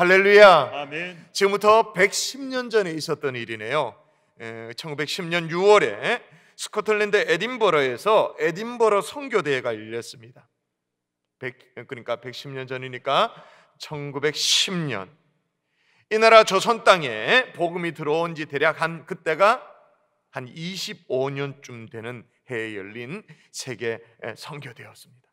할렐루야. 아멘. 지금부터 110년 전에 있었던 일이네요. 1910년 예, 6월에 스코틀랜드 에딘버러에서 에딘버러 선교대회가 열렸습니다. 100, 그러니까 110년 전이니까 1910년. 이 나라 조선 땅에 복음이 들어온 지 대략 한 그때가 한 25년쯤 되는 해에 열린 세계 선교대였습니다.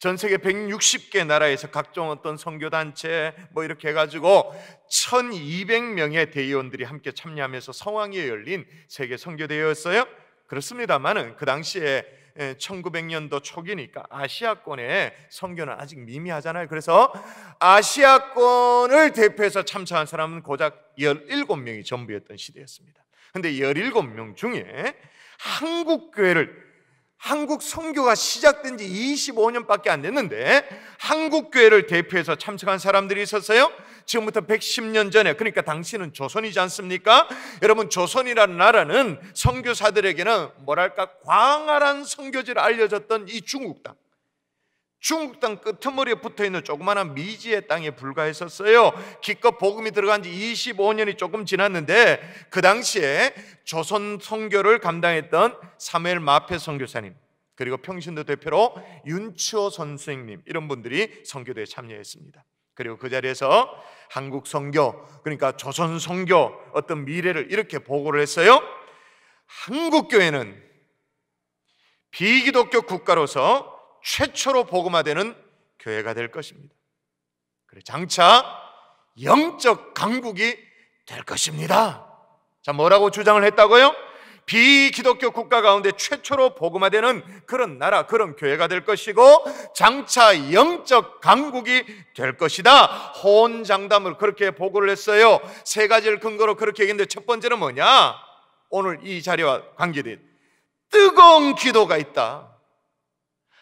전 세계 160개 나라에서 각종 어떤 선교단체 뭐 이렇게 해가지고 1200명의 대의원들이 함께 참여하면서 성황이 열린 세계 선교대회였어요. 그렇습니다만은 그 당시에 1900년도 예, 초기니까 아시아권의 선교는 아직 미미하잖아요. 그래서 아시아권을 대표해서 참석한 사람은 고작 17명이 전부였던 시대였습니다. 근데 17명 중에 한국교회를 한국 선교가 시작된 지 25년밖에 안 됐는데 한국 교회를 대표해서 참석한 사람들이 있었어요. 지금부터 110년 전에 그러니까 당신은 조선이지 않습니까? 여러분 조선이라는 나라는 선교사들에게는 뭐랄까 광활한 선교지를 알려졌던 이 중국 땅. 중국 땅 끝머리에 붙어 있는 조그마한 미지의 땅에 불과했었어요. 기껏 복음이 들어간 지 25년이 조금 지났는데 그 당시에 조선 선교를 감당했던 사무엘 마페 선교사님 그리고 평신도 대표로 윤치호 선생님 이런 분들이 선교대에 참여했습니다. 그리고 그 자리에서 한국 선교 그러니까 조선 선교 어떤 미래를 이렇게 보고를 했어요. 한국 교회는 비기독교 국가로서 최초로 복음화되는 교회가 될 것입니다. 그래 장차 영적 강국이 될 것입니다. 자, 뭐라고 주장을 했다고요? 비기독교 국가 가운데 최초로 복음화되는 그런 나라, 그런 교회가 될 것이고 장차 영적 강국이 될 것이다. 호장담을 그렇게 보고를 했어요. 세 가지를 근거로 그렇게 얘기했는데 첫 번째는 뭐냐? 오늘 이 자리와 관계된 뜨거운 기도가 있다.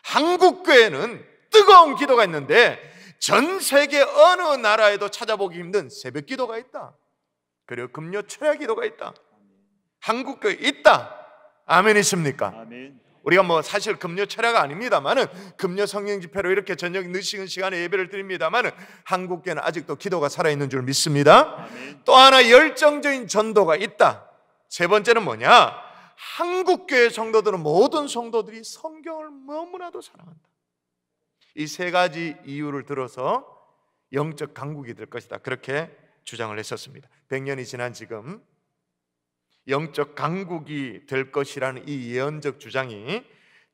한국교회는 뜨거운 기도가 있는데 전 세계 어느 나라에도 찾아보기 힘든 새벽 기도가 있다. 그리고 금요 철야 기도가 있다. 한국교회 있다. 아멘이십니까? 아멘. 우리가 뭐 사실 금요 철야가 아닙니다만은 금요 성령 집회로 이렇게 저녁 늦은 시간에 예배를 드립니다만은 한국교회는 아직도 기도가 살아 있는 줄 믿습니다. 아멘. 또 하나 열정적인 전도가 있다. 세 번째는 뭐냐? 한국교회 성도들은 모든 성도들이 성경을 너무나도 사랑한다. 이 세 가지 이유를 들어서 영적 강국이 될 것이다. 그렇게 주장을 했었습니다. 100년이 지난 지금 영적 강국이 될 것이라는 이 예언적 주장이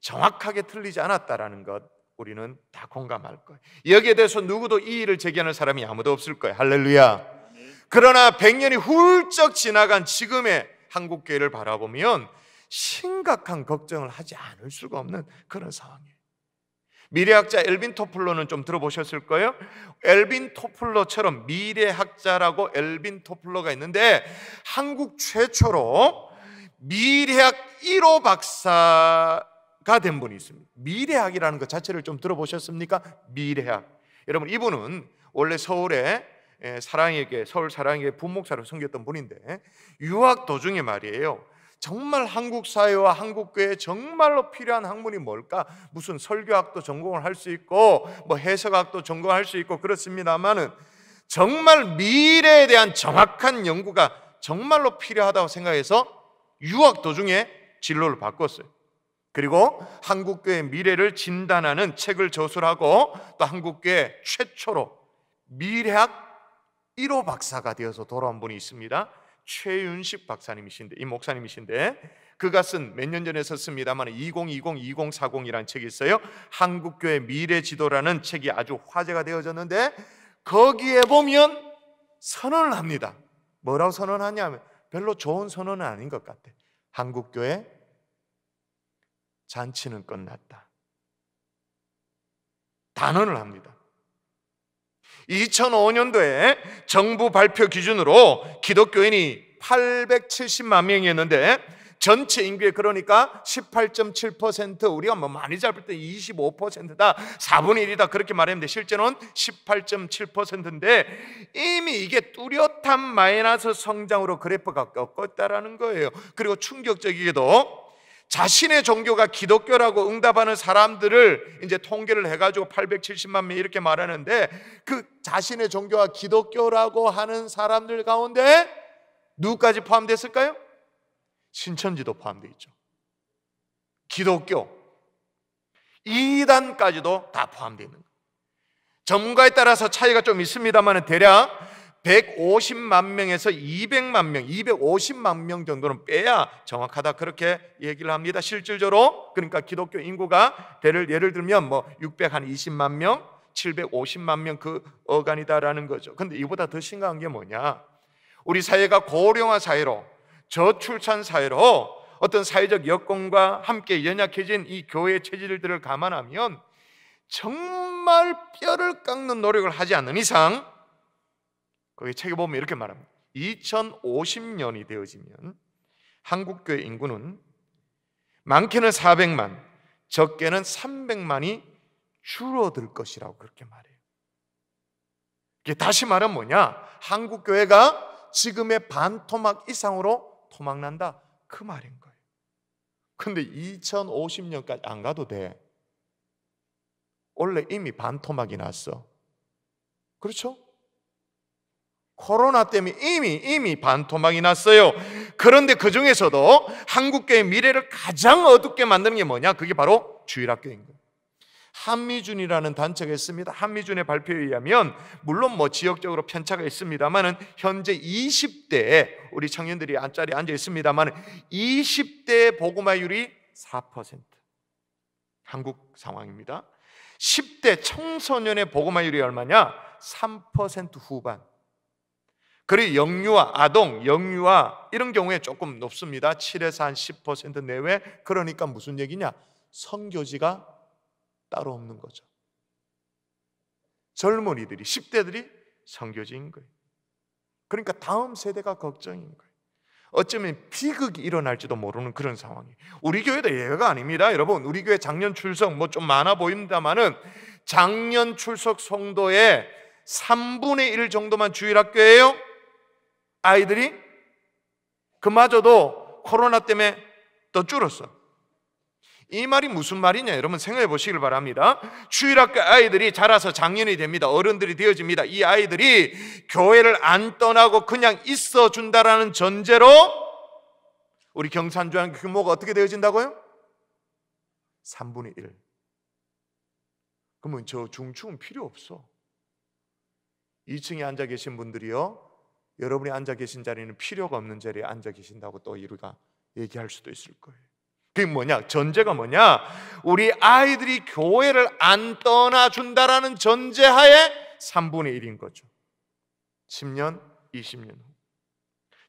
정확하게 틀리지 않았다라는 것 우리는 다 공감할 거예요. 여기에 대해서 누구도 이의를 제기하는 사람이 아무도 없을 거예요. 할렐루야. 그러나 100년이 훌쩍 지나간 지금의 한국교회를 바라보면 심각한 걱정을 하지 않을 수가 없는 그런 상황이에요. 미래학자 엘빈 토플러는 좀 들어보셨을 거예요. 엘빈 토플러처럼 미래학자라고 엘빈 토플러가 있는데 한국 최초로 미래학 1호 박사가 된 분이 있습니다. 미래학이라는 것 자체를 좀 들어보셨습니까? 미래학. 여러분 이분은 원래 서울에 예, 사랑에게 서울 사랑에게부목사로 섬겼던 분인데 유학 도중에 말이에요. 정말 한국 사회와 한국 교회에 정말로 필요한 학문이 뭘까? 무슨 설교학도 전공을 할 수 있고 뭐 해석학도 전공할 수 있고 그렇습니다만은 정말 미래에 대한 정확한 연구가 정말로 필요하다고 생각해서 유학 도중에 진로를 바꿨어요. 그리고 한국교회 미래를 진단하는 책을 저술하고 또 한국교회 최초로 미래학 1호 박사가 되어서 돌아온 분이 있습니다. 최윤식 박사님이신데 이 목사님이신데 그가 쓴 몇 년 전에 썼습니다만 2 0 2 0 2 0 4 0이라 책이 있어요. 한국교회 미래 지도라는 책이 아주 화제가 되어졌는데 거기에 보면 선언을 합니다. 뭐라고 선언하냐면 별로 좋은 선언은 아닌 것 같아. 한국교회 잔치는 끝났다. 단언을 합니다. 2005년도에 정부 발표 기준으로 기독교인이 870만 명이었는데 전체 인구의 그러니까 18.7% 우리가 뭐 많이 잡을 때 25%다 4분의 1이다 그렇게 말했는데 실제는 18.7%인데 이미 이게 뚜렷한 마이너스 성장으로 그래프가 꺾었다라는 거예요 그리고 충격적이게도 자신의 종교가 기독교라고 응답하는 사람들을 이제 통계를 해가지고 870만 명 이렇게 말하는데 그 자신의 종교가 기독교라고 하는 사람들 가운데 누구까지 포함됐을까요? 신천지도 포함되어 있죠. 기독교, 이단까지도 다 포함되어 있는 거예요. 전문가에 따라서 차이가 좀 있습니다만 대략 150만 명에서 200만 명, 250만 명 정도는 빼야 정확하다 그렇게 얘기를 합니다. 실질적으로 그러니까 기독교 인구가 예를, 예를 들면 뭐 620만 명, 750만 명 그 어간이다라는 거죠. 근데 이보다 더 심각한 게 뭐냐? 우리 사회가 고령화 사회로 저출산 사회로 어떤 사회적 여건과 함께 연약해진 이 교회 체질들을 감안하면 정말 뼈를 깎는 노력을 하지 않는 이상 거기 책에 보면 이렇게 말합니다. 2050년이 되어지면 한국교회 인구는 많게는 400만, 적게는 300만이 줄어들 것이라고 그렇게 말해요. 이게 다시 말하면 뭐냐? 한국 교회가 지금의 반토막 이상으로 토막난다. 그 말인 거예요. 근데 2050년까지 안 가도 돼. 원래 이미 반토막이 났어. 그렇죠? 코로나 때문에 이미 이미 반토막이 났어요. 그런데 그 중에서도 한국교의 미래를 가장 어둡게 만드는 게 뭐냐? 그게 바로 주일학교인 거예요. 한미준이라는 단체가 있습니다. 한미준의 발표에 의하면 물론 뭐 지역적으로 편차가 있습니다만은 현재 2 0대 우리 청년들이 안자리 앉아 있습니다만 20대 보고마율이 4% 한국 상황입니다. 10대 청소년의 보고마율이 얼마냐? 3% 후반. 그리고 영유아, 아동, 영유아 이런 경우에 조금 높습니다. 7에서 한 10% 내외. 그러니까 무슨 얘기냐? 성교지가 따로 없는 거죠. 젊은이들이 10대들이 성교지인 거예요. 그러니까 다음 세대가 걱정인 거예요. 어쩌면 비극이 일어날지도 모르는 그런 상황이에요. 우리 교회도 예외가 아닙니다. 여러분, 우리 교회 작년 출석 뭐 좀 많아 보입니다만은 작년 출석 성도의 3분의 1 정도만 주일학교예요. 아이들이 그마저도 코로나 때문에 또 줄었어. 이 말이 무슨 말이냐 여러분 생각해 보시길 바랍니다. 주일학교 아이들이 자라서 장년이 됩니다. 어른들이 되어집니다. 이 아이들이 교회를 안 떠나고 그냥 있어 준다라는 전제로 우리 경산주한 규모가 어떻게 되어진다고요? 3분의 1. 그러면 저 중증은 필요 없어. 2층에 앉아 계신 분들이요. 여러분이 앉아 계신 자리는 필요가 없는 자리에 앉아 계신다고 또이루다 얘기할 수도 있을 거예요. 그게 뭐냐? 전제가 뭐냐? 우리 아이들이 교회를 안 떠나준다라는 전제하에 3분의 1인 거죠. 10년, 20년 후.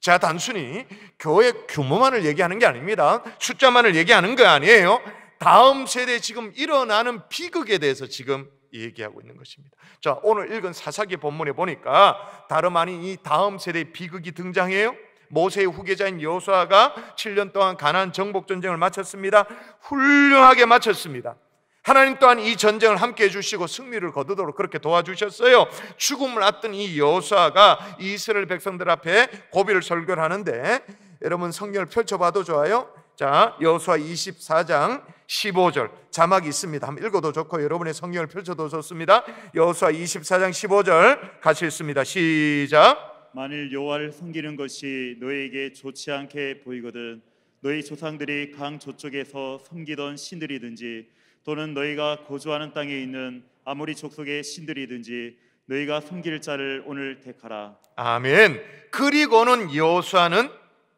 제가 단순히 교회 규모만을 얘기하는 게 아닙니다. 숫자만을 얘기하는 거 아니에요. 다음 세대 지금 일어나는 비극에 대해서 지금 얘기하고 있는 것입니다. 자, 오늘 읽은 사사기 본문에 보니까 다름 아닌 이 다음 세대의 비극이 등장해요. 모세의 후계자인 여수아가 7년 동안 가나 정복 전쟁을 마쳤습니다. 훌륭하게 마쳤습니다. 하나님 또한 이 전쟁을 함께 해 주시고 승리를 거두도록 그렇게 도와주셨어요. 죽음을 앞둔 이여수아가 이스라엘 백성들 앞에 고비를 설교하는데 여러분 성경을 펼쳐 봐도 좋아요. 자, 여수아 24장 15절. 자막이 있습니다. 한번 읽어도 좋고 여러분의 성경을 펼쳐도 좋습니다. 여수와 24장 15절 같이 읽습니다. 시작. 만일 여호와를 섬기는 것이 너에게 좋지 않게 보이거든 너희 조상들이 강 저쪽에서 섬기던 신들이든지 또는 너희가 거주하는 땅에 있는 아무리 족속의 신들이든지 너희가 섬길 자를 오늘 택하라. 아멘. 그리고는 여호수아는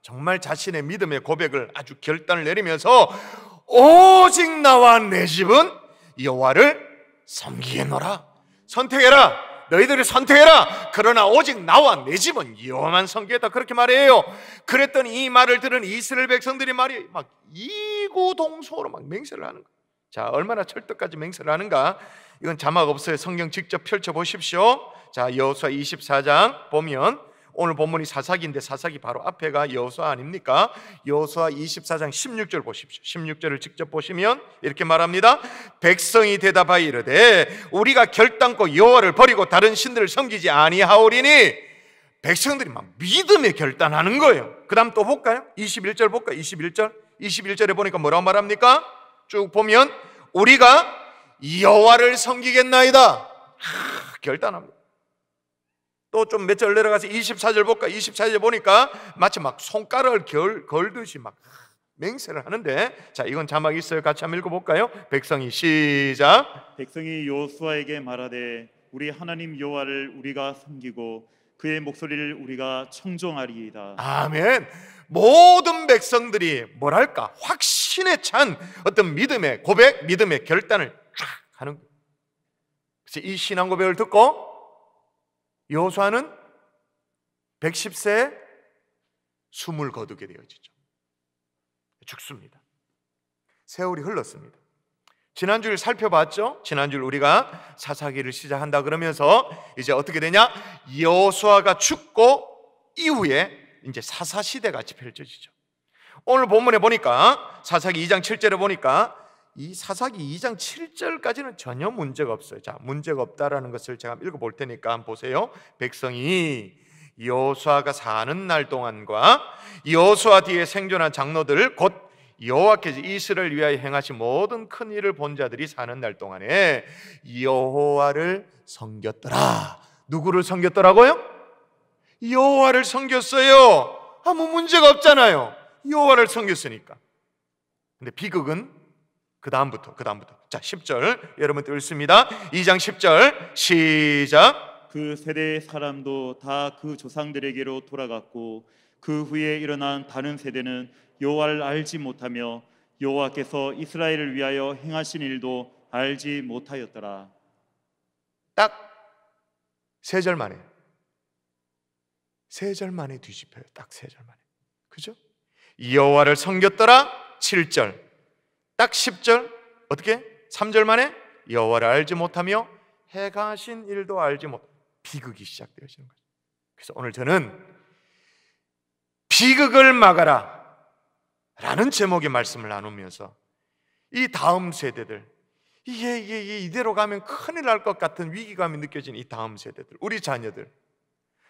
정말 자신의 믿음의 고백을 아주 결단을 내리면서 오직 나와 내 집은 여호와를 섬기겠노라. 선택해라. 너희들이 선택해라. 그러나 오직 나와 내 집은 여호와만 섬기겠다. 그렇게 말해요. 그랬더니 이 말을 들은 이스라엘 백성들이 말이 막 이구동소로 막 맹세를 하는 거예요. 자, 얼마나 철떡까지 맹세를 하는가? 이건 자막 없어요. 성경 직접 펼쳐 보십시오. 자, 여호수아 24장 보면 오늘 본문이 사사기인데 사사기 바로 앞에가 여호수아 아닙니까? 여호수아 24장 16절 보십시오. 16절을 직접 보시면 이렇게 말합니다. 백성이 대답하여 이르되 우리가 결단코 여호와를 버리고 다른 신들을 섬기지 아니하오리니 백성들이 막 믿음에 결단하는 거예요. 그다음 또 볼까요? 21절 볼까 21절. 21절에 보니까 뭐라고 말합니까? 쭉 보면 우리가 여호와를 섬기겠나이다. 하, 결단합니다. 또좀몇절 내려가서 24절 볼까? 24절 보니까 마치 막 손가락을 걸, 걸듯이 막 맹세를 하는데 자 이건 자막이 있어요 같이 한번 읽어볼까요? 백성이 시작 백성이 요수아에게 말하되 우리 하나님 요하를 우리가 섬기고 그의 목소리를 우리가 청종하리이다 아멘 모든 백성들이 뭐랄까 확신에 찬 어떤 믿음의 고백 믿음의 결단을 쫙 하는 그래서 이 신앙 고백을 듣고 여호수아는 110세에 숨을 거두게 되어지죠. 죽습니다. 세월이 흘렀습니다. 지난주를 살펴봤죠? 지난주를 우리가 사사기를 시작한다 그러면서 이제 어떻게 되냐? 여수아가 죽고 이후에 이제 사사시대가 펼쳐지죠. 오늘 본문에 보니까 사사기 2장 7절에 보니까 이 사사기 2장 7절까지는 전혀 문제가 없어요. 자, 문제가 없다라는 것을 제가 읽어 볼 테니까 보세요. 백성이 여호수아가 사는 날 동안과 여호수아 뒤에 생존한 장로들 곧 여호와께서 이스라엘 위하여 행하신 모든 큰 일을 본 자들이 사는 날 동안에 여호와를 섬겼더라. 누구를 섬겼더라고요? 여호와를 섬겼어요. 아무 문제가 없잖아요. 여호와를 섬겼으니까. 근데 비극은 그 다음부터 그 다음부터 자 10절 여러분 읽습니다 2장 10절 시작 그 세대의 사람도 다 그 조상들에게로 돌아갔고 그 후에 일어난 다른 세대는 여호와를 알지 못하며 여호와께서 이스라엘을 위하여 행하신 일도 알지 못하였더라 딱 세절 만에 세절 만에 뒤집혀요 딱 세절 만에 그죠? 여호와를 섬겼더라 7절 딱 10절 어떻게? 3절 만에 여호와를 알지 못하며 해가 하신 일도 알지 못 비극이 시작되어지는 거죠. 그래서 오늘 저는 비극을 막아라 라는 제목의 말씀을 나누면서 이 다음 세대들 이게, 이게, 이게 이대로 가면 큰일 날 것 같은 위기감이 느껴지는 이 다음 세대들 우리 자녀들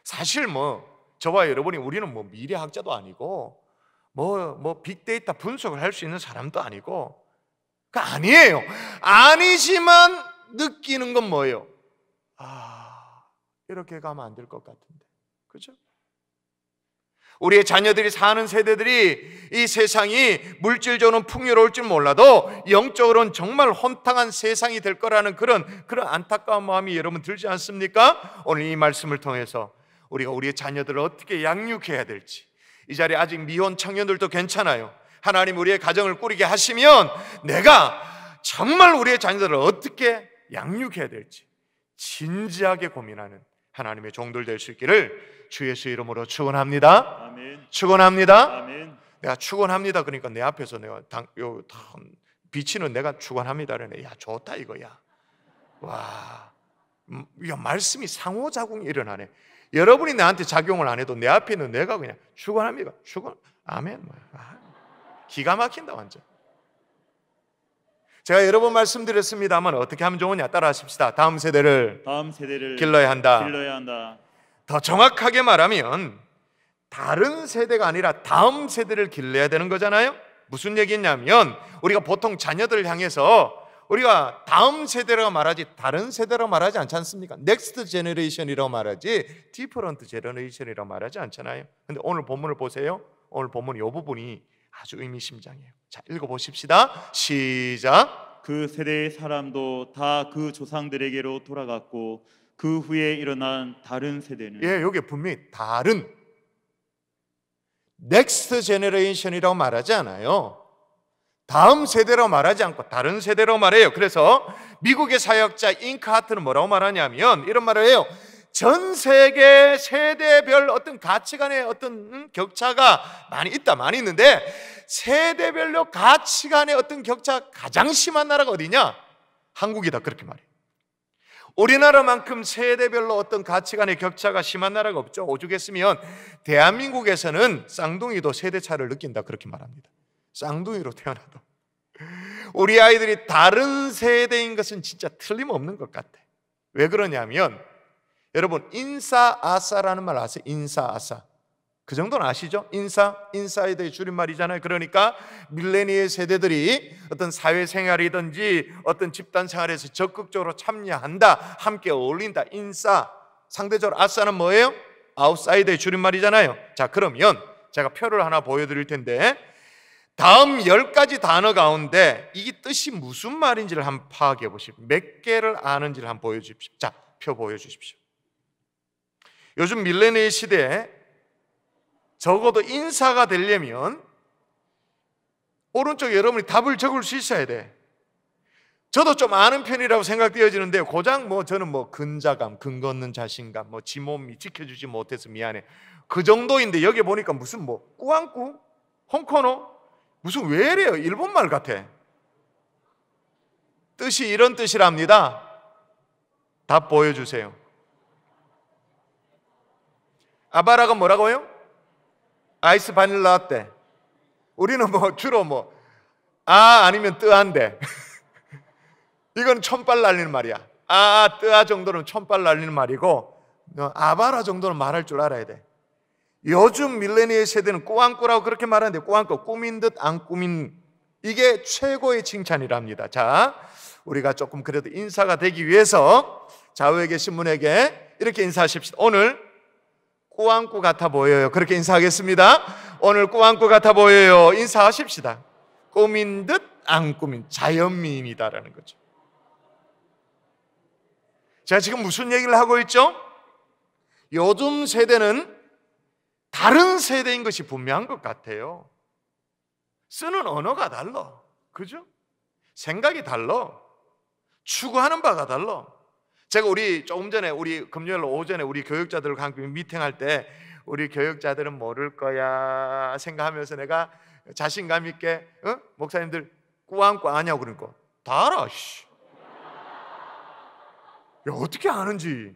사실 뭐 저와 여러분이 우리는 뭐 미래학자도 아니고 뭐, 뭐 빅데이터 분석을 할 수 있는 사람도 아니고, 그 아니에요. 아니지만 느끼는 건 뭐예요? 아, 이렇게 가면 안 될 것 같은데. 그죠? 우리의 자녀들이 사는 세대들이 이 세상이 물질적으로는 풍요로울 줄 몰라도 영적으로는 정말 혼탕한 세상이 될 거라는 그런 그런 안타까운 마음이 여러분 들지 않습니까? 오늘 이 말씀을 통해서 우리가 우리의 자녀들을 어떻게 양육해야 될지 이 자리에 아직 미혼 청년들도 괜찮아요. 하나님 우리의 가정을 꾸리게 하시면 내가 정말 우리의 자녀들을 어떻게 양육해야 될지 진지하게 고민하는 하나님의 종들 될 수 있기를 주 예수 이름으로 축원합니다. 축원합니다. 내가 축원합니다. 그러니까 내 앞에서 내가 당, 요, 비치는 내가 축원합니다라네. 야 좋다 이거야. 와, 야 음, 말씀이 상호작용이 일어나네. 여러분이 나한테 작용을 안 해도 내 앞에 있는 내가 그냥 주관합니다. 주관. 아멘. 뭐, 아, 기가 막힌다 완전. 제가 여러 번 말씀드렸습니다만 어떻게 하면 좋으냐 따라 하십시다. 다음 세대를, 다음 세대를 길러야, 한다. 길러야 한다. 더 정확하게 말하면 다른 세대가 아니라 다음 세대를 길러야 되는 거잖아요. 무슨 얘기냐면 우리가 보통 자녀들을 향해서 우리가 다음 세대라고 말하지 다른 세대라고 말하지 않지 않습니까? 넥스트 제너레이션이라고 말하지 디퍼런트 제너레이션이라고 말하지 않잖아요. 근데 오늘 본문을 보세요. 오늘 본문 이 부분이 아주 의미심장해요. 자, 읽어 보십시다. 시작. 그 세대의 사람도 다 그 조상들에게로 돌아갔고 그 후에 일어난 다른 세대는 예, 여기 분명히 다른 넥스트 제너레이션이라고 말하지 않아요. 다음 세대로 말하지 않고 다른 세대로 말해요. 그래서 미국의 사역자 잉크하트는 뭐라고 말하냐면 이런 말을 해요. 전 세계 세대별 어떤 가치관의 어떤 음, 격차가 많이 있다, 많이 있는데 세대별로 가치관의 어떤 격차 가장 심한 나라가 어디냐? 한국이다 그렇게 말해요. 우리나라만큼 세대별로 어떤 가치관의 격차가 심한 나라가 없죠. 오죽했으면 대한민국에서는 쌍둥이도 세대 차를 느낀다 그렇게 말합니다. 쌍둥이로 태어나도 우리 아이들이 다른 세대인 것은 진짜 틀림없는 것 같아. 왜 그러냐면 여러분 인사 아사라는 말 아세요? 인사 아사. 그 정도는 아시죠? 인사, 인사이드의 줄임말이잖아요. 그러니까 밀레니의 세대들이 어떤 사회생활이든지 어떤 집단생활에서 적극적으로 참여한다, 함께 어울린다, 인사. 상대적으로 아싸는 뭐예요? 아웃사이드의 줄임말이잖아요. 자, 그러면 제가 표를 하나 보여드릴 텐데 다음 열 가지 단어 가운데 이 뜻이 무슨 말인지를 한번 파악해 보십시오. 몇 개를 아는지를 한번 보여주십시오. 자, 표 보여주십시오. 요즘 밀레니 시대에 적어도 인사가 되려면 오른쪽 여러분이 답을 적을 수 있어야 돼. 저도 좀 아는 편이라고 생각되어지는데 고장 뭐 저는 뭐 근자감, 근 걷는 자신감, 뭐 지 몸이 지켜주지 못해서 미안해. 그 정도인데 여기 보니까 무슨 뭐 꾸안꾸, 홍코노 무슨 왜 이래요? 일본말 같아. 뜻이 이런 뜻이랍니다. 답 보여주세요. 아바라가 뭐라고요? 아이스 바닐라 때. 우리는 뭐 주로 뭐, 아, 아니면 뜨한데. 이건 천발 날리는 말이야. 아, 아 뜨아 정도는 천발 날리는 말이고, 아바라 정도는 말할 줄 알아야 돼. 요즘 밀레니의 세대는 꾸안꾸라고 그렇게 말하는데 꾸안꾸 꾸민 듯 안 꾸민 이게 최고의 칭찬이랍니다. 자, 우리가 조금 그래도 인사가 되기 위해서 자우에 계신 문에게 이렇게 인사하십시오. 오늘 꾸안꾸 같아 보여요. 그렇게 인사하겠습니다. 오늘 꾸안꾸 같아 보여요. 인사하십시다. 꾸민 듯 안 꾸민 자연미인이다라는 거죠. 제가 지금 무슨 얘기를 하고 있죠? 요즘 세대는 다른 세대인 것이 분명한 것 같아요. 쓰는 언어가 달라. 그죠? 생각이 달라. 추구하는 바가 달라. 제가 우리 조금 전에 우리 금요일 오전에 우리 교육자들과 함께 미팅할 때 우리 교육자들은 모를 거야 생각하면서 내가 자신감 있게 어? 목사님들 꾸안꾸안냐고 그러니까 다 알아 씨. 야 어떻게 아는지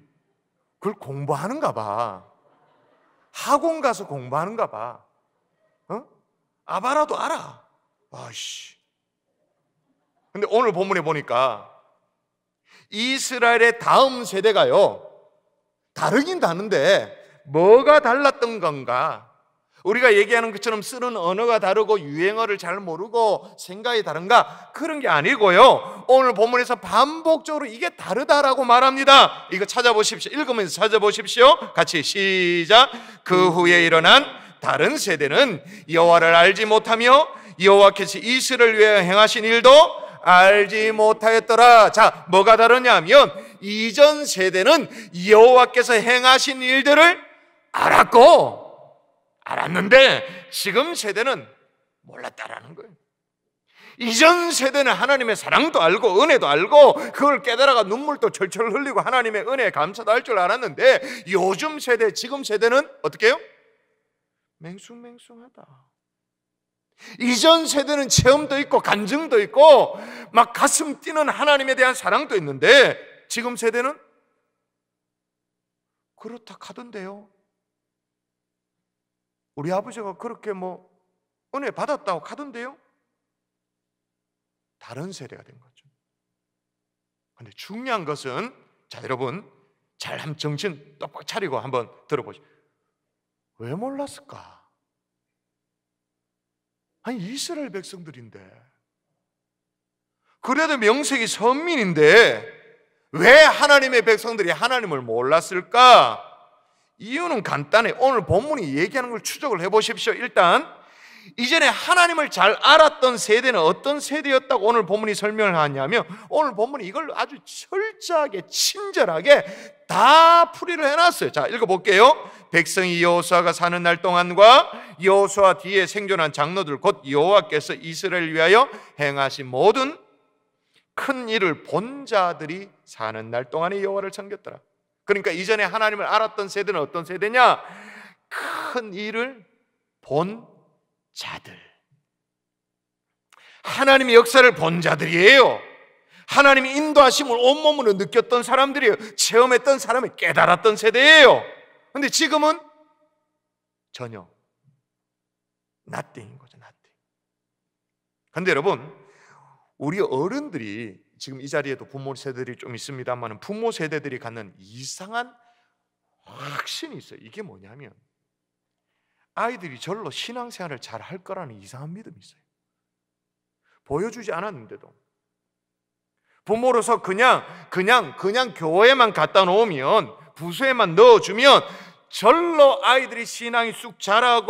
그걸 공부하는가 봐 학원 가서 공부하는가 봐. 어? 아바라도 알아. 아씨. 근데 오늘 본문에 보니까 이스라엘의 다음 세대가요. 다르긴 다는데 뭐가 달랐던 건가? 우리가 얘기하는 것처럼 쓰는 언어가 다르고 유행어를 잘 모르고 생각이 다른가? 그런 게 아니고요. 오늘 본문에서 반복적으로 이게 다르다라고 말합니다. 이거 찾아보십시오. 읽으면서 찾아보십시오. 같이 시작. 그 후에 일어난 다른 세대는 여호와를 알지 못하며 여호와께서 이스라 위해 행하신 일도 알지 못하였더라. 자, 뭐가 다르냐면 이전 세대는 여호와께서 행하신 일들을 알았고 알았는데 지금 세대는 몰랐다라는 거예요. 이전 세대는 하나님의 사랑도 알고 은혜도 알고 그걸 깨달아가 눈물도 철철 흘리고 하나님의 은혜 감사도 할 줄 알았는데 요즘 세대, 지금 세대는 어떻게 요 맹숭맹숭하다. 이전 세대는 체험도 있고 간증도 있고 막 가슴 뛰는 하나님에 대한 사랑도 있는데 지금 세대는 그렇다 카던데요. 우리 아버지가 그렇게 뭐 은혜 받았다고 하던데요? 다른 세대가 된 거죠. 근데 중요한 것은 자 여러분 잘한 정신 똑바로 차리고 한번 들어보시왜 몰랐을까? 아니 이스라엘 백성들인데 그래도 명색이 선민인데 왜 하나님의 백성들이 하나님을 몰랐을까? 이유는 간단해. 오늘 본문이 얘기하는 걸 추적을 해보십시오. 일단, 이전에 하나님을 잘 알았던 세대는 어떤 세대였다고 오늘 본문이 설명을 하냐면, 오늘 본문이 이걸 아주 철저하게, 친절하게 다 풀이를 해놨어요. 자, 읽어볼게요. 백성이 여호수아가 사는 날 동안과 여호수아 뒤에 생존한 장로들 곧 여호와께서 이스라엘 위하여 행하신 모든 큰 일을 본 자들이 사는 날 동안에 여호와를 섬겼더라. 그러니까 이전에 하나님을 알았던 세대는 어떤 세대냐? 큰 일을 본 자들. 하나님의 역사를 본 자들이에요. 하나님의 인도하심을 온몸으로 느꼈던 사람들이에요. 체험했던 사람이 깨달았던 세대예요. 근데 지금은 전혀 나띵인 거죠, 나띵. 근데 여러분, 우리 어른들이 지금 이 자리에도 부모 세대들이 좀 있습니다만 부모 세대들이 갖는 이상한 확신이 있어요. 이게 뭐냐면 아이들이 절로 신앙생활을 잘 할 거라는 이상한 믿음이 있어요. 보여주지 않았는데도 부모로서 그냥 그냥 그냥 교회만 갖다 놓으면 부수에만 넣어주면 절로 아이들이 신앙이 쑥 자라고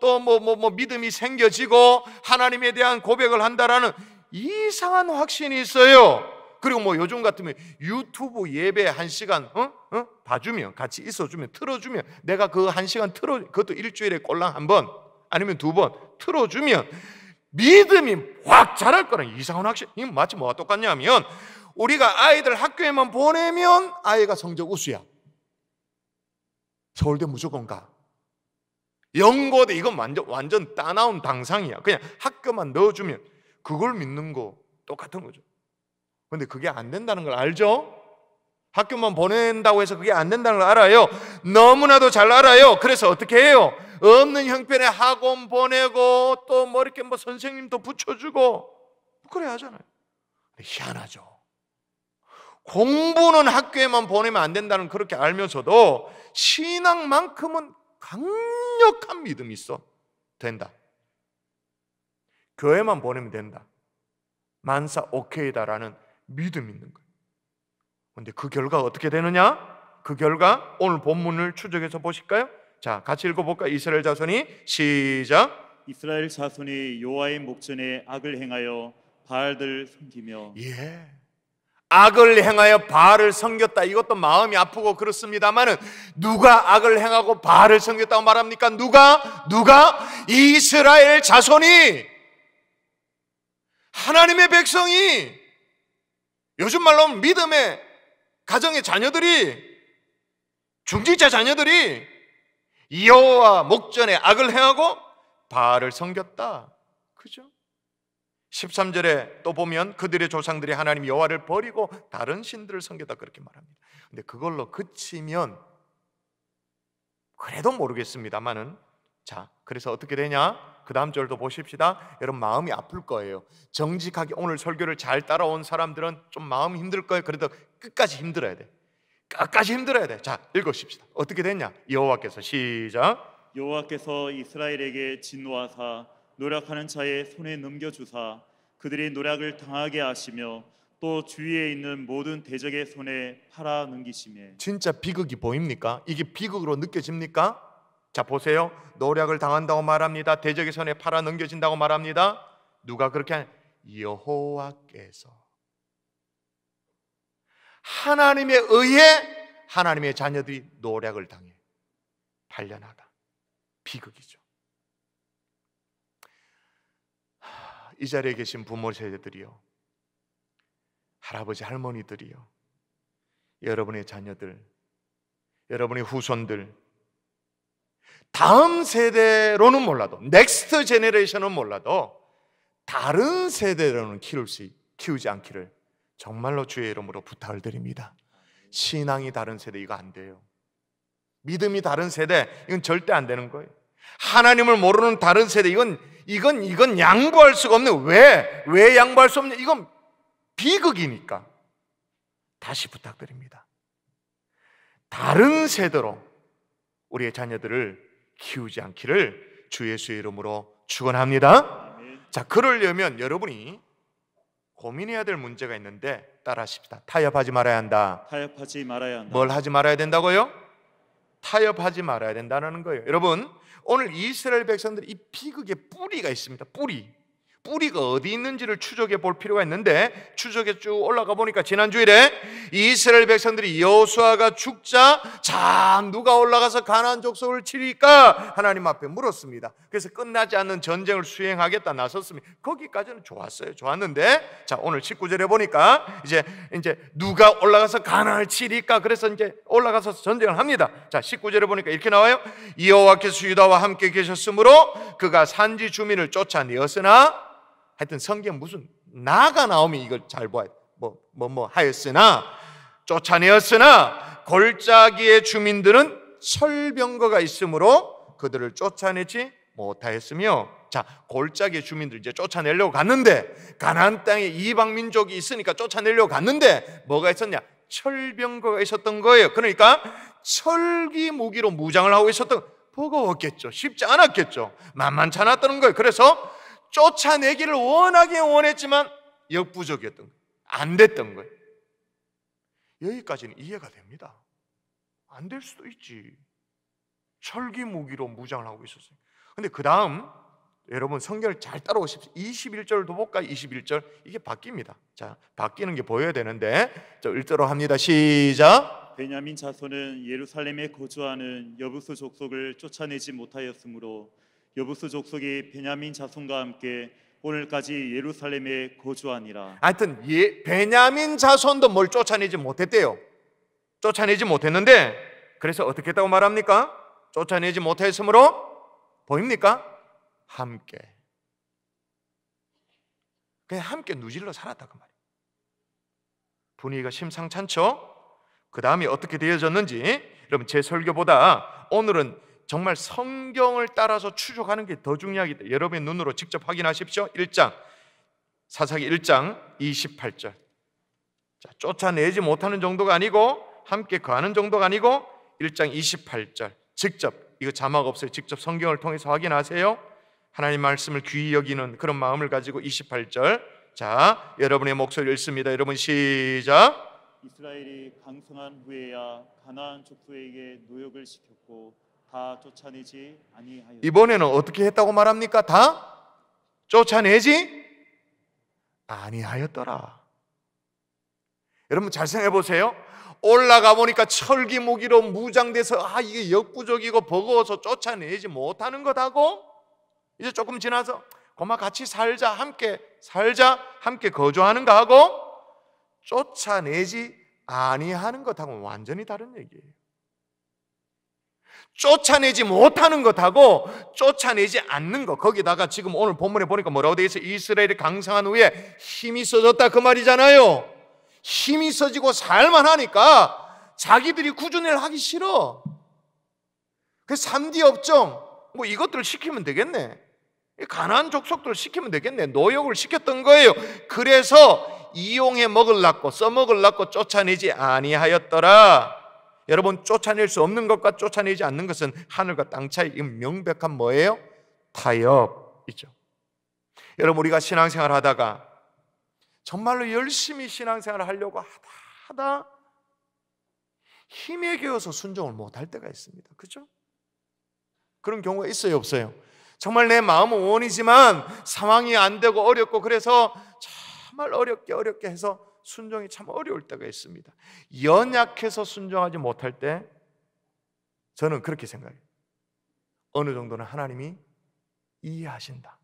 또 뭐 뭐뭐 뭐, 뭐 믿음이 생겨지고 하나님에 대한 고백을 한다라는 이상한 확신이 있어요. 그리고 뭐 요즘 같으면 유튜브 예배 한 시간 어? 어? 봐주면 같이 있어주면 틀어주면 내가 그 한 시간 틀어 그것도 일주일에 꼴랑 한 번 아니면 두 번 틀어주면 믿음이 확 자랄 거는 이상한 확신 이 마치 뭐가 똑같냐면 우리가 아이들 학교에만 보내면 아이가 성적 우수야 서울대 무조건 가 연고대 이건 완전 완전 따나운 당상이야 그냥 학교만 넣어주면 그걸 믿는 거 똑같은 거죠. 근데 그게 안 된다는 걸 알죠? 학교만 보낸다고 해서 그게 안 된다는 걸 알아요. 너무나도 잘 알아요. 그래서 어떻게 해요? 없는 형편에 학원 보내고 또 뭐 이렇게 뭐 선생님도 붙여주고 그래 하잖아요. 희한하죠. 공부는 학교에만 보내면 안 된다는 그렇게 알면서도 신앙만큼은 강력한 믿음이 있어 된다. 교회만 보내면 된다. 만사 오케이다라는 믿음이 있는 거예요. 근데 그 결과 어떻게 되느냐? 그 결과 오늘 본문을 추적해서 보실까요? 자, 같이 읽어볼까? 이스라엘 자손이 시작. 이스라엘 자손이 요아의 목전에 악을 행하여 바알들 섬기며. 예. 악을 행하여 바알을 섬겼다. 이것도 마음이 아프고 그렇습니다만은 누가 악을 행하고 바알을 섬겼다고 말합니까? 누가 누가 이스라엘 자손이 하나님의 백성이 요즘 말로 믿음의 가정의 자녀들이 중직자 자녀들이 여호와 목전에 악을 행하고 바알을 섬겼다. 그죠? 13절에 또 보면 그들의 조상들이 하나님 여호와를 버리고 다른 신들을 섬겼다 그렇게 말합니다. 근데 그걸로 그치면 그래도 모르겠습니다만은 자, 그래서 어떻게 되냐? 그 다음 절도 보십시다. 여러분 마음이 아플 거예요. 정직하게 오늘 설교를 잘 따라온 사람들은 좀 마음이 힘들 거예요. 그래도 끝까지 힘들어야 돼. 끝까지 힘들어야 돼. 자, 읽으십시다. 어떻게 됐냐? 여호와께서 시작. 여호와께서 이스라엘에게 진노하사 노력하는 자의 손에 넘겨 주사 그들이 노력을 당하게 하시며 또 주위에 있는 모든 대적의 손에 팔아 넘기심에 진짜 비극이 보입니까? 이게 비극으로 느껴집니까? 자, 보세요. 노략을 당한다고 말합니다. 대적의 손에 팔아 넘겨진다고 말합니다. 누가 그렇게 여호와께서 하나님에 의해 하나님의 자녀들이 노략을 당해 팔려나가 비극이죠. 이 자리에 계신 부모 세대들이요. 할아버지 할머니들이요. 여러분의 자녀들, 여러분의 후손들 다음 세대로는 몰라도, 넥스트 제네레이션은 몰라도, 다른 세대로는 키울 수, 키우지 않기를 정말로 주의 이름으로 부탁을 드립니다. 신앙이 다른 세대, 이거 안 돼요. 믿음이 다른 세대, 이건 절대 안 되는 거예요. 하나님을 모르는 다른 세대, 이건, 이건, 이건 양보할 수가 없네 왜? 왜 양보할 수 없냐? 이건 비극이니까. 다시 부탁드립니다. 다른 세대로 우리의 자녀들을 키우지 않기를 주 예수의 이름으로 축원합니다. 자, 그러려면 여러분이 고민해야 될 문제가 있는데 따라하십시다. 타협하지 말아야 한다. 타협하지 말아야 한다. 뭘 하지 말아야 된다고요? 타협하지 말아야 된다는 거예요. 여러분, 오늘 이스라엘 백성들 이 비극의 뿌리가 있습니다. 뿌리. 뿌리가 어디 있는지를 추적해 볼 필요가 있는데 추적에 쭉 올라가 보니까 지난 주일에 이스라엘 백성들이 여호수아가 죽자 자 누가 올라가서 가나안 족속을 치릴까 하나님 앞에 물었습니다. 그래서 끝나지 않는 전쟁을 수행하겠다 나섰습니다. 거기까지는 좋았어요. 좋았는데 자 오늘 19절에 보니까 이제 이제 누가 올라가서 가나안을 치릴까 그래서 이제 올라가서 전쟁을 합니다. 자 19절에 보니까 이렇게 나와요. 여호와께서 유다와 함께 계셨으므로 그가 산지 주민을 쫓아내었으나 하여튼 성경 무슨 나가 나오면 이걸 잘 봐야 뭐뭐뭐 뭐, 뭐, 하였으나 쫓아내었으나 골짜기의 주민들은 철병거가 있으므로 그들을 쫓아내지 못하였으며 자 골짜기의 주민들 이제 쫓아내려고 갔는데 가나안 땅에 이방 민족이 있으니까 쫓아내려고 갔는데 뭐가 있었냐 철병거가 있었던 거예요. 그러니까 철기 무기로 무장을 하고 있었던 버거웠겠죠. 쉽지 않았겠죠. 만만치 않았다는 거예요. 그래서 쫓아내기를 원하게 원했지만 역부족이었던 거예요. 안 됐던 거예요. 여기까지는 이해가 됩니다. 안 될 수도 있지. 철기 무기로 무장을 하고 있었어요. 근데 그 다음 여러분 성경을 잘 따라오십시오. 2 1절 도볼까요? 21절 이게 바뀝니다. 자 바뀌는 게 보여야 되는데 자, 읽도로 합니다. 시작. 베냐민 자손은 예루살렘에 거주하는 여부수 족속을 쫓아내지 못하였으므로 여부스 족속이 베냐민 자손과 함께 오늘까지 예루살렘에 거주하니라. 하여튼 예, 베냐민 자손도 뭘 쫓아내지 못했대요. 쫓아내지 못했는데 그래서 어떻게 했다고 말합니까? 쫓아내지 못했으므로 보입니까? 함께 그냥 함께 누질러 살았다 그 말이에요. 분위기가 심상찮죠? 그 다음이 어떻게 되어졌는지 여러분 제 설교보다 오늘은 정말 성경을 따라서 추적하는 게 더 중요하기 때문에 여러분의 눈으로 직접 확인하십시오. 1장 사사기 1장 28절. 자, 쫓아내지 못하는 정도가 아니고 함께 거하는 정도가 아니고 1장 28절. 직접 이거 자막 없어요. 직접 성경을 통해서 확인하세요. 하나님 말씀을 귀히 여기는 그런 마음을 가지고 28절. 자, 여러분의 목소리 읽습니다. 여러분 시작. 이스라엘이 강성한 후에야 가나안 족속에게 노역을 시켰고 다 쫓아내지 아니하였 이번에는 어떻게 했다고 말합니까? 다 쫓아내지 아니하였더라. 여러분 잘 생각해 보세요. 올라가 보니까 철기무기로 무장돼서 아 이게 역부족이고 버거워서 쫓아내지 못하는 것하고 이제 조금 지나서 고마 같이 살자 함께 살자 함께 거주하는가 하고 쫓아내지 아니하는 것하고 완전히 다른 얘기예요. 쫓아내지 못하는 것하고 쫓아내지 않는 것. 거기다가 지금 오늘 본문에 보니까 뭐라고 되어 있어? 이스라엘이 강성한 후에 힘이 써졌다 그 말이잖아요. 힘이 써지고 살만 하니까 자기들이 구준을 하기 싫어. 그3디 업종 뭐 이것들을 시키면 되겠네. 가난 족속들을 시키면 되겠네. 노역을 시켰던 거예요. 그래서 이용해 먹을라고 써먹을라고 쫓아내지 아니하였더라. 여러분 쫓아낼 수 없는 것과 쫓아내지 않는 것은 하늘과 땅 차이 이 명백한 뭐예요? 타협이죠. 여러분 우리가 신앙생활 하다가 정말로 열심히 신앙생활을 하려고 하다 하다 힘에 겨워서 순종을 못 할 때가 있습니다. 그죠? 그런 경우가 있어요, 없어요? 정말 내 마음은 원이지만 상황이 안 되고 어렵고 그래서 정말 어렵게 어렵게 해서 순종이 참 어려울 때가 있습니다. 연약해서 순종하지 못할 때 저는 그렇게 생각해요. 어느 정도는 하나님이 이해하신다.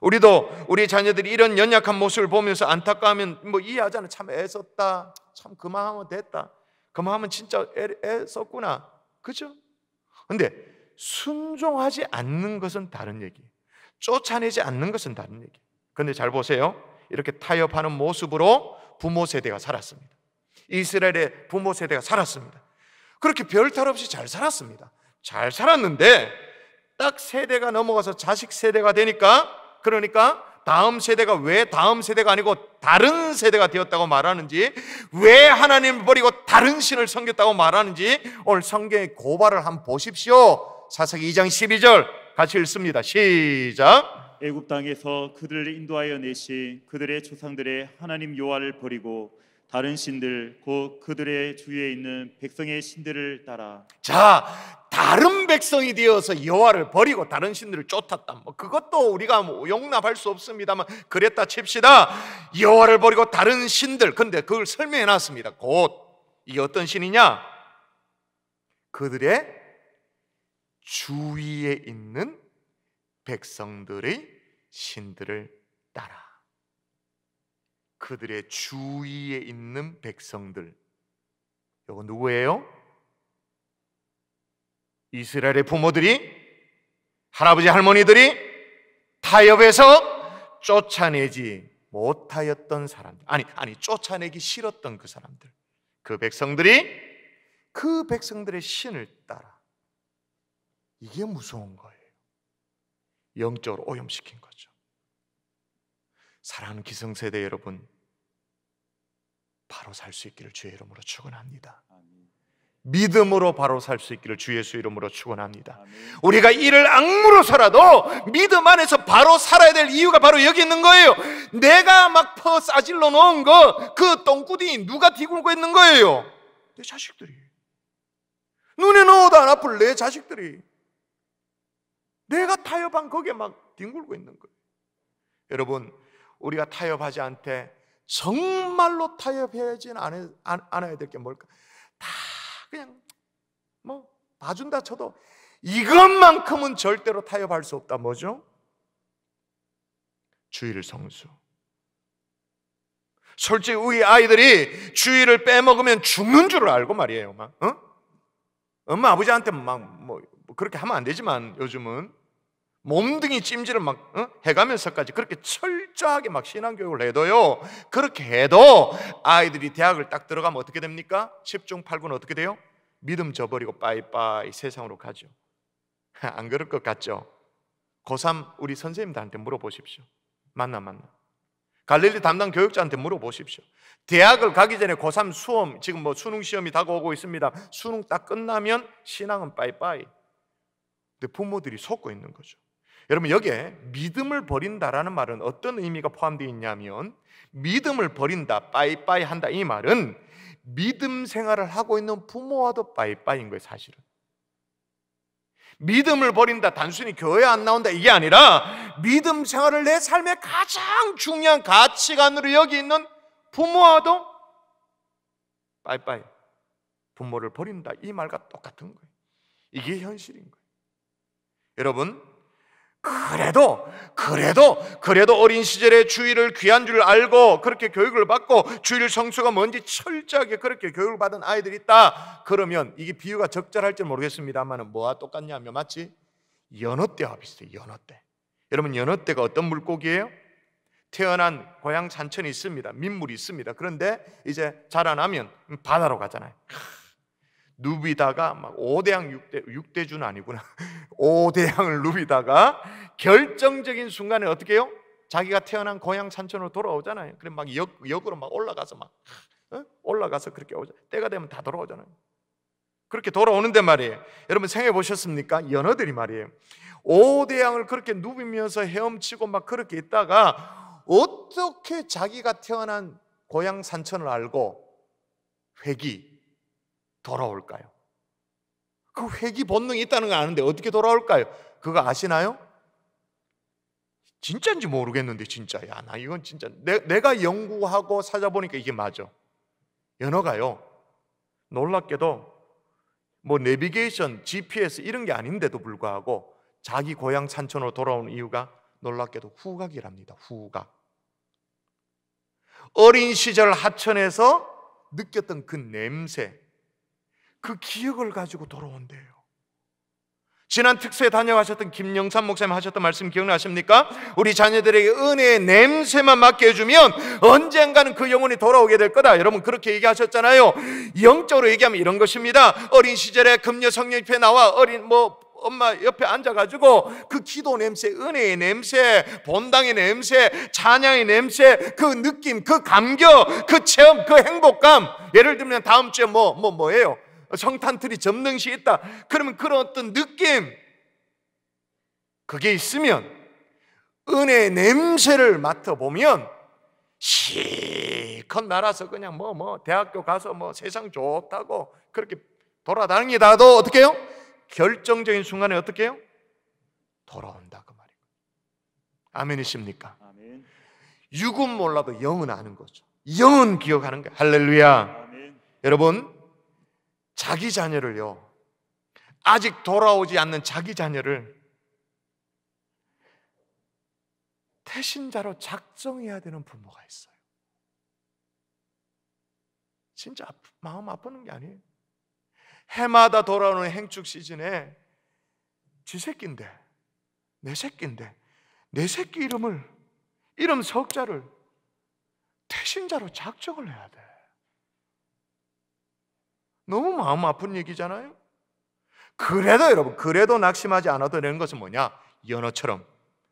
우리도 우리 자녀들이 이런 연약한 모습을 보면서 안타까우면 뭐 이해하잖아. 참 애썼다. 참 그만하면 됐다. 그만하면 진짜 애, 애썼구나. 그죠? 근데 순종하지 않는 것은 다른 얘기. 쫓아내지 않는 것은 다른 얘기. 근데 잘 보세요. 이렇게 타협하는 모습으로 부모 세대가 살았습니다. 이스라엘의 부모 세대가 살았습니다. 그렇게 별탈 없이 잘 살았습니다. 잘 살았는데 딱 세대가 넘어가서 자식 세대가 되니까 그러니까 다음 세대가 왜 다음 세대가 아니고 다른 세대가 되었다고 말하는지 왜 하나님 버리고 다른 신을 섬겼다고 말하는지 오늘 성경의 고발을 한번 보십시오. 사사기 2장 12절 같이 읽습니다. 시작. 애굽 땅에서 그들을 인도하여 내시 그들의 조상들의 하나님 요하를 버리고 다른 신들 곧 그들의 주위에 있는 백성의 신들을 따라 자 다른 백성이 되어서 여호와를 버리고 다른 신들을 쫓았다. 뭐 그것도 우리가 뭐 용납할 수 없습니다만 그랬다 칩시다. 여호와를 버리고 다른 신들. 근데 그걸 설명해 놨습니다. 곧 이게 어떤 신이냐? 그들의 주위에 있는 백성들의 신들을 따라 그들의 주위에 있는 백성들 이거 누구예요? 이스라엘의 부모들이 할아버지 할머니들이 타협에서 쫓아내지 못하였던 사람들 아니 아니 쫓아내기 싫었던 그 사람들 그 백성들이 그 백성들의 신을 따라 이게 무서운 거예요. 영적으로 오염시킨 거죠. 사랑하는 기성세대 여러분, 바로 살 수 있기를 주의 이름으로 축원합니다. 믿음으로 바로 살 수 있기를 주 예수 이름으로 축원합니다. 우리가 이를 악물어서라도 믿음 안에서 바로 살아야 될 이유가 바로 여기 있는 거예요. 내가 막 퍼 싸질러 놓은 거 그 똥꾸디 누가 뒤굴고 있는 거예요? 내 자식들이. 눈에 넣어도 안 아플 내 자식들이. 내가 타협한 거기에 막 뒹굴고 있는 거예요. 여러분, 우리가 타협하지 않되 정말로 타협해야지 않아야 될 게 뭘까? 다 그냥 뭐 봐준다 쳐도 이것만큼은 절대로 타협할 수 없다. 뭐죠? 주의 성수. 솔직히 우리 아이들이 주의를 빼먹으면 죽는 줄 알고 말이에요. 막, 어? 엄마 아버지한테 막뭐 뭐 그렇게 하면 안 되지만 요즘은 몸등이 찜질을 막 어? 해가면서까지 그렇게 철저하게 막 신앙교육을 해도요 그렇게 해도 아이들이 대학을 딱 들어가면 어떻게 됩니까? 10중 8구는 어떻게 돼요? 믿음 저버리고 빠이빠이 세상으로 가죠 안 그럴 것 같죠? 고3 우리 선생님들한테 물어보십시오 만나 만나 갈릴리 담당 교육자한테 물어보십시오 대학을 가기 전에 고3 수험 지금 뭐 수능 시험이 다가오고 있습니다 수능 딱 끝나면 신앙은 빠이빠이 근데 부모들이 속고 있는 거죠 여러분 여기에 믿음을 버린다라는 말은 어떤 의미가 포함되어 있냐면 믿음을 버린다, 빠이빠이 한다 이 말은 믿음 생활을 하고 있는 부모와도 빠이빠이인 거예요, 사실은. 믿음을 버린다, 단순히 교회 안 나온다 이게 아니라 믿음 생활을 내 삶의 가장 중요한 가치관으로 여기 있는 부모와도 빠이빠이 부모를 버린다 이 말과 똑같은 거예요. 이게 현실인 거예요. 여러분 그래도 그래도 그래도 어린 시절에 주의를 귀한 줄 알고 그렇게 교육을 받고 주일 성수가 뭔지 철저하게 그렇게 교육을 받은 아이들이 있다. 그러면 이게 비유가 적절할지 모르겠습니다만은 뭐와 똑같냐면 마치 연어 때와 비슷해. 연어 때. 여러분 연어 때가 어떤 물고기예요? 태어난 고향 산천이 있습니다. 민물이 있습니다. 그런데 이제 자라나면 바다로 가잖아요. 누비다가 막 5대양 6대 6대주는 아니구나. 5대양을 누비다가 결정적인 순간에 어떻게 해요? 자기가 태어난 고향 산천으로 돌아오잖아요. 그럼 막 역, 역으로 막 올라가서 막 어? 올라가서 그렇게 오자. 때가 되면 다 돌아오잖아요. 그렇게 돌아오는데 말이에요. 여러분 생해 각 보셨습니까? 연어들이 말이에요. 5대양을 그렇게 누비면서 헤엄치고 막 그렇게 있다가 어떻게 자기가 태어난 고향 산천을 알고 회기 돌아올까요? 그 회귀 본능이 있다는 걸 아는데 어떻게 돌아올까요? 그거 아시나요? 진짜인지 모르겠는데 진짜 야나 이건 진짜 내, 내가 연구하고 찾아보니까 이게 맞아 연어가요 놀랍게도 뭐 내비게이션, GPS 이런 게 아닌데도 불구하고 자기 고향 산천으로 돌아온 이유가 놀랍게도 후각이랍니다 후각 어린 시절 하천에서 느꼈던 그 냄새 그 기억을 가지고 돌아온대요. 지난 특수에 다녀가셨던 김영삼 목사님 하셨던 말씀 기억나십니까? 우리 자녀들에게 은혜의 냄새만 맡게 해주면 언젠가는 그 영혼이 돌아오게 될 거다. 여러분 그렇게 얘기하셨잖아요. 영적으로 얘기하면 이런 것입니다. 어린 시절에 금녀 성령 옆에 나와 어린 뭐 엄마 옆에 앉아가지고 그 기도 냄새, 은혜의 냄새, 본당의 냄새, 찬양의 냄새, 그 느낌, 그 감격, 그 체험, 그 행복감. 예를 들면 다음 주에 뭐, 뭐, 뭐예요? 성탄틀이 점등시 했다 그러면 그런 어떤 느낌, 그게 있으면 은혜 냄새를 맡아보면 실컷 날아서 그냥 뭐, 뭐, 대학교 가서 뭐 세상 좋다고 그렇게 돌아다니다도 어떻게 해요? 결정적인 순간에 어떻게 해요? 돌아온다. 그 말이에요. 아멘이십니까? 아멘. 육은 몰라도 영은 아는 거죠. 영은 기억하는 거예요. 할렐루야. 아멘. 여러분, 자기 자녀를요, 아직 돌아오지 않는 자기 자녀를 태신자로 작정해야 되는 부모가 있어요. 진짜 아프, 마음 아프는 게 아니에요. 해마다 돌아오는 행축 시즌에 지 새끼인데, 내 새끼인데, 내 새끼 이름을, 이름 석자를 태신자로 작정을 해야 돼. 너무 마음 아픈 얘기잖아요. 그래도 여러분, 그래도 낙심하지 않아도 되는 것은 뭐냐? 연어처럼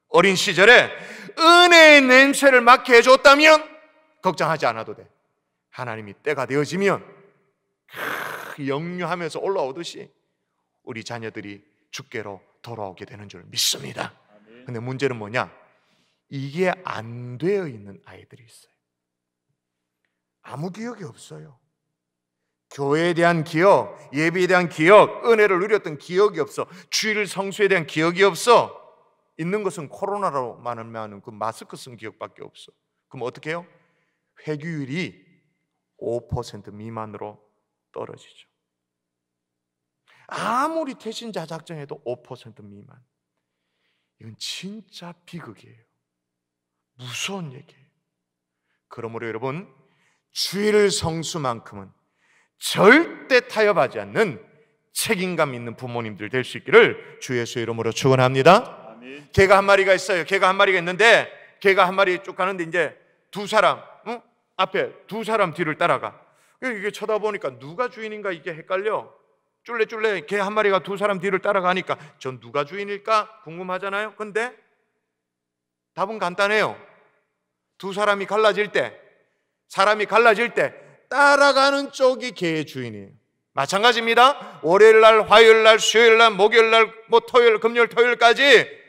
어린 시절에 은혜의 냄새를 맡게 해줬다면 걱정하지 않아도 돼. 하나님이 때가 되어지면 영유하면서 올라오듯이 우리 자녀들이 주께로 돌아오게 되는 줄 믿습니다. 근데 문제는 뭐냐? 이게 안 되어 있는 아이들이 있어요. 아무 기억이 없어요. 교회에 대한 기억, 예배에 대한 기억, 은혜를 누렸던 기억이 없어. 주일 성수에 대한 기억이 없어. 있는 것은 코로나로 말하면 그 마스크 쓴 기억밖에 없어. 그럼 어떻게 해요? 회귀율이 5% 미만으로 떨어지죠. 아무리 태신자 작정해도 5% 미만. 이건 진짜 비극이에요. 무서운 얘기예요. 그러므로 여러분, 주일 성수만큼은 절대 타협하지 않는 책임감 있는 부모님들 될 수 있기를 주 예수의 이름으로 축원합니다. 개가 한 마리가 있어요. 개가 한 마리가 있는데 개가 한 마리 쭉 가는데 이제 두 사람 응? 앞에 두 사람 뒤를 따라가. 이게 쳐다보니까 누가 주인인가 이게 헷갈려. 쫄래쫄래 개 한 마리가 두 사람 뒤를 따라가니까 전 누가 주인일까 궁금하잖아요. 근데 답은 간단해요. 두 사람이 갈라질 때, 사람이 갈라질 때 따라가는 쪽이 개의 주인이에요. 마찬가지입니다. 월요일 날, 화요일 날, 수요일 날, 목요일 날, 뭐 토요일, 금요일, 토요일까지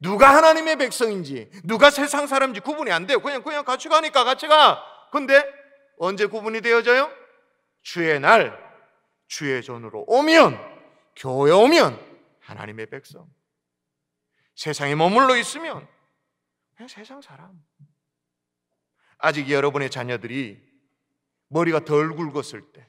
누가 하나님의 백성인지, 누가 세상 사람인지 구분이 안 돼요. 그냥 그냥 같이 가니까 같이 가. 근데 언제 구분이 되어져요? 주의 날, 주의 전으로 오면 교회 오면 하나님의 백성. 세상에 머물러 있으면 그냥 세상 사람. 아직 여러분의 자녀들이 머리가 덜 굵었을 때,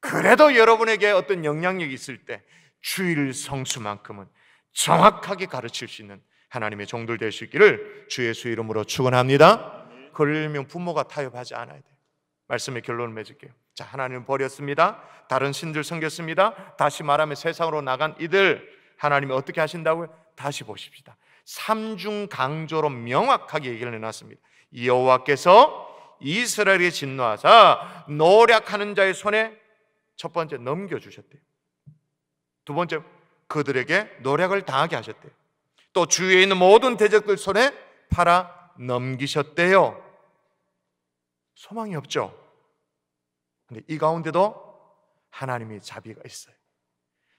그래도 여러분에게 어떤 영향력이 있을 때, 주일 성수만큼은 정확하게 가르칠 수 있는 하나님의 종들 될수 있기를 주 예수 이름으로 축원합니다. 걸리면 부모가 타협하지 않아야 돼요. 말씀의 결론을 맺을게요. 자, 하나님 버렸습니다. 다른 신들 섬겼습니다. 다시 말하면 세상으로 나간 이들 하나님이 어떻게 하신다고요? 다시 보십시다. 삼중 강조로 명확하게 얘기를 해놨습니다. 여호와께서 이스라엘에 진노하사 노력하는 자의 손에 첫 번째 넘겨주셨대요. 두 번째 그들에게 노력을 당하게 하셨대요. 또 주위에 있는 모든 대적들 손에 팔아 넘기셨대요. 소망이 없죠. 근데 이 가운데도 하나님의 자비가 있어요.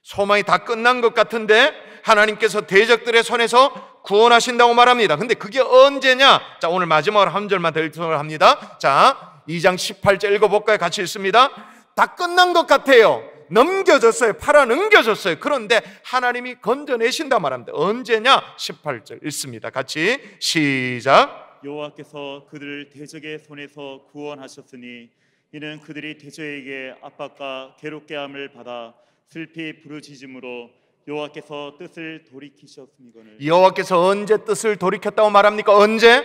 소망이 다 끝난 것 같은데 하나님께서 대적들의 손에서 구원하신다고 말합니다. 근데 그게 언제냐? 자, 오늘 마지막으로 한 절만 덜도록 합니다. 자, 2장 18절 읽어볼까요? 같이 읽습니다다 끝난 것 같아요. 넘겨졌어요. 팔아 넘겨졌어요. 그런데 하나님이 건져내신다 말합니다. 언제냐? 18절 읽습니다. 같이 시작. 여호와께서 그들을 대적의 손에서 구원하셨으니 이는 그들이 대적에게 압박과 괴롭게 함을 받아 슬피 부르짖음으로 여호와께서 뜻을 돌이키셨음이거늘 여호와께서 언제 뜻을 돌이켰다고 말합니까? 언제?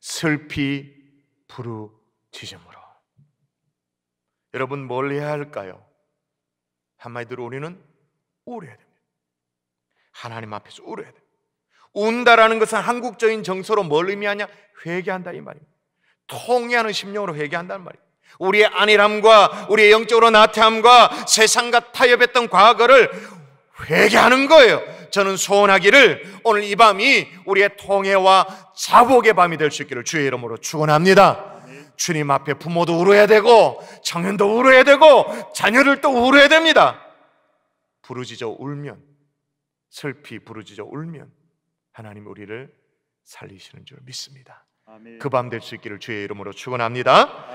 슬피 부르짖음으로 여러분 뭘 해야 할까요? 한마디로 우리는 울어야 됩니다 하나님 앞에서 울어야 돼요 운다라는 것은 한국적인 정서로 뭘 의미하냐? 회개한다 이 말입니다 통해하는 심령으로 회개한다는 말입니다 우리의 안일함과 우리의 영적으로 나태함과 세상과 타협했던 과거를 회개하는 거예요. 저는 소원하기를 오늘 이 밤이 우리의 통회와 자복의 밤이 될 수 있기를 주의 이름으로 축원합니다. 주님 앞에 부모도 울어야 되고 청년도 울어야 되고 자녀를 또 울어야 됩니다. 부르짖어 울면 슬피 부르짖어 울면 하나님 우리를 살리시는 줄 믿습니다. 그 밤 될 수 있기를 주의 이름으로 축원합니다.